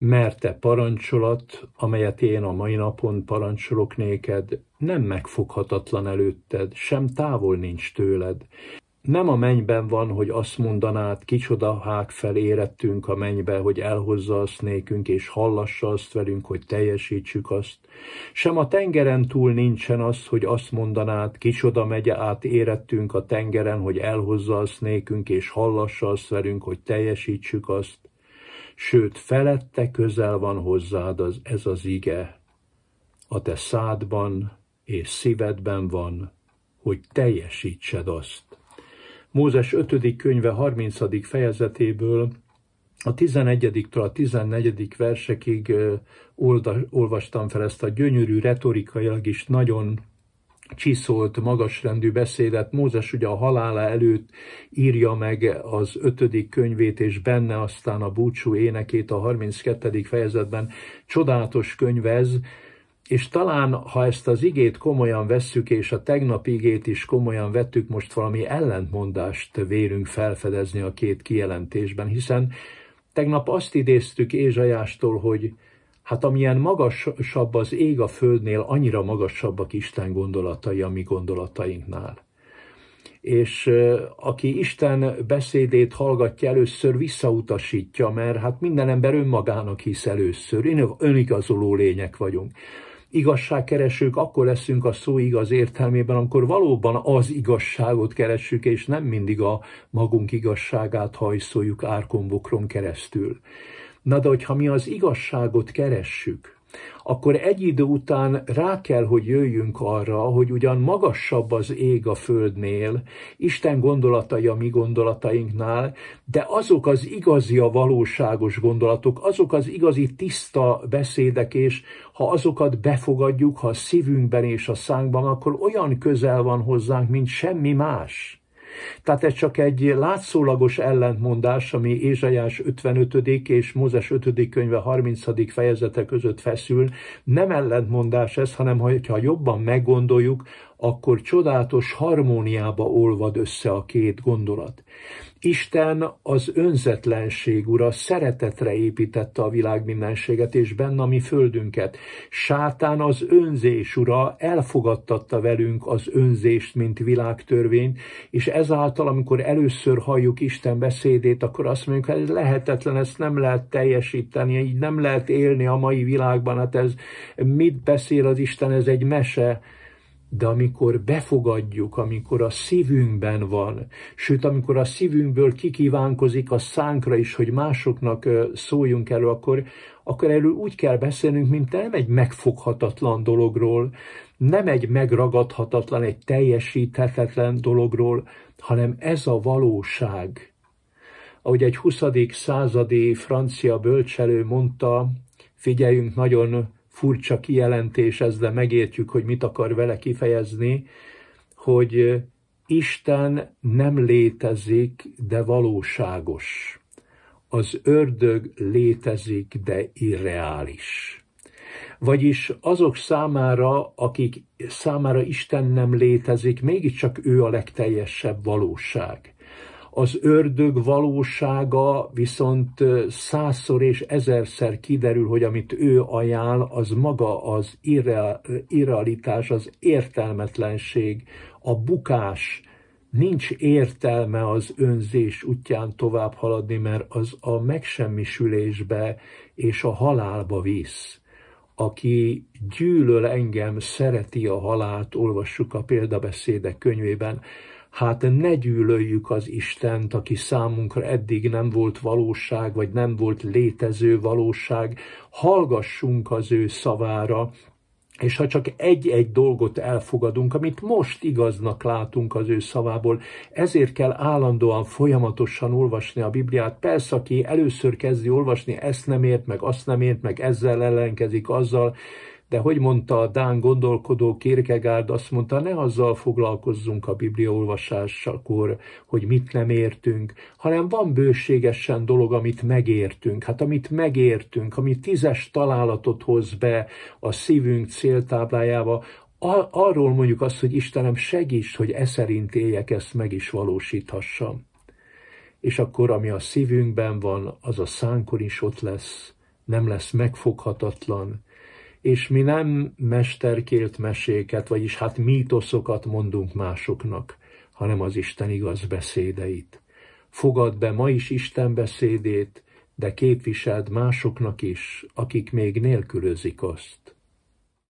Mert e parancsolat, amelyet én a mai napon parancsolok néked, nem megfoghatatlan előtted, sem távol nincs tőled. Nem a mennyben van, hogy azt mondanád, kicsoda hák fel érettünk a mennybe, hogy elhozza azt nékünk, és hallassa azt velünk, hogy teljesítsük azt. Sem a tengeren túl nincsen az, hogy azt mondanád, kicsoda megye át érettünk a tengeren, hogy elhozza azt nékünk, és hallassa azt velünk, hogy teljesítsük azt sőt felette közel van hozzád az, ez az ige, a te szádban és szívedben van, hogy teljesítsed azt. Mózes 5. könyve 30. fejezetéből a 11-től a 14. versekig olvastam fel ezt a gyönyörű, retorikailag is nagyon csiszolt, magasrendű beszédet. Mózes ugye a halála előtt írja meg az ötödik könyvét, és benne aztán a búcsú énekét a 32. fejezetben. Csodálatos könyv ez, és talán, ha ezt az igét komolyan vesszük, és a tegnap igét is komolyan vettük, most valami ellentmondást vérünk felfedezni a két kijelentésben, hiszen tegnap azt idéztük Ézsajástól, hogy Hát amilyen magasabb az ég a földnél, annyira magasabbak Isten gondolatai a mi gondolatainknál. És aki Isten beszédét hallgatja, először visszautasítja, mert hát minden ember önmagának hisz először. Önigazoló lények vagyunk. Igazságkeresők akkor leszünk a szó igaz értelmében, amikor valóban az igazságot keressük, és nem mindig a magunk igazságát hajszoljuk árkombokron keresztül. Na de hogyha mi az igazságot keressük, akkor egy idő után rá kell, hogy jöjjünk arra, hogy ugyan magasabb az ég a földnél, Isten gondolatai a mi gondolatainknál, de azok az igazi, a valóságos gondolatok, azok az igazi tiszta beszédek, és ha azokat befogadjuk, ha a szívünkben és a szánkban, akkor olyan közel van hozzánk, mint semmi más. Tehát ez csak egy látszólagos ellentmondás, ami Ézsajás 55. és Mózes 5. könyve 30. fejezete között feszül. Nem ellentmondás ez, hanem ha jobban meggondoljuk, akkor csodálatos harmóniába olvad össze a két gondolat. Isten az önzetlenség ura szeretetre építette a világ mindenséget, és benne a mi földünket. Sátán az önzés ura elfogadtatta velünk az önzést, mint világtörvényt, és ezáltal, amikor először halljuk Isten beszédét, akkor azt mondjuk, hogy hát ez lehetetlen, ezt nem lehet teljesíteni, így nem lehet élni a mai világban, hát ez mit beszél az Isten, ez egy mese, de amikor befogadjuk, amikor a szívünkben van, sőt, amikor a szívünkből kikívánkozik a szánkra is, hogy másoknak szóljunk elő, akkor, akkor elő úgy kell beszélnünk, mint nem egy megfoghatatlan dologról, nem egy megragadhatatlan, egy teljesíthetetlen dologról, hanem ez a valóság. Ahogy egy 20. századi francia bölcselő mondta, figyeljünk nagyon furcsa kijelentés ez, de megértjük, hogy mit akar vele kifejezni, hogy Isten nem létezik, de valóságos. Az ördög létezik, de irreális. Vagyis azok számára, akik számára Isten nem létezik, mégiscsak ő a legteljesebb valóság. Az ördög valósága viszont százszor és ezerszer kiderül, hogy amit ő ajánl, az maga az irrealitás, az értelmetlenség, a bukás. Nincs értelme az önzés útján tovább haladni, mert az a megsemmisülésbe és a halálba visz aki gyűlöl engem, szereti a halált, olvassuk a példabeszédek könyvében. Hát ne gyűlöljük az Istent, aki számunkra eddig nem volt valóság, vagy nem volt létező valóság. Hallgassunk az ő szavára, és ha csak egy-egy dolgot elfogadunk, amit most igaznak látunk az ő szavából, ezért kell állandóan, folyamatosan olvasni a Bibliát. Persze, aki először kezdi olvasni, ezt nem ért, meg azt nem ért, meg ezzel ellenkezik, azzal, de hogy mondta a Dán gondolkodó Kierkegaard, azt mondta, ne azzal foglalkozzunk a bibliaolvasásakor, hogy mit nem értünk, hanem van bőségesen dolog, amit megértünk. Hát amit megértünk, ami tízes találatot hoz be a szívünk céltáblájába, arról mondjuk azt, hogy Istenem segíts, hogy e szerint éljek, ezt meg is valósíthassam. És akkor, ami a szívünkben van, az a szánkon is ott lesz, nem lesz megfoghatatlan, és mi nem mesterkélt meséket, vagyis hát mítoszokat mondunk másoknak, hanem az Isten igaz beszédeit. Fogad be ma is Isten beszédét, de képviseld másoknak is, akik még nélkülözik azt.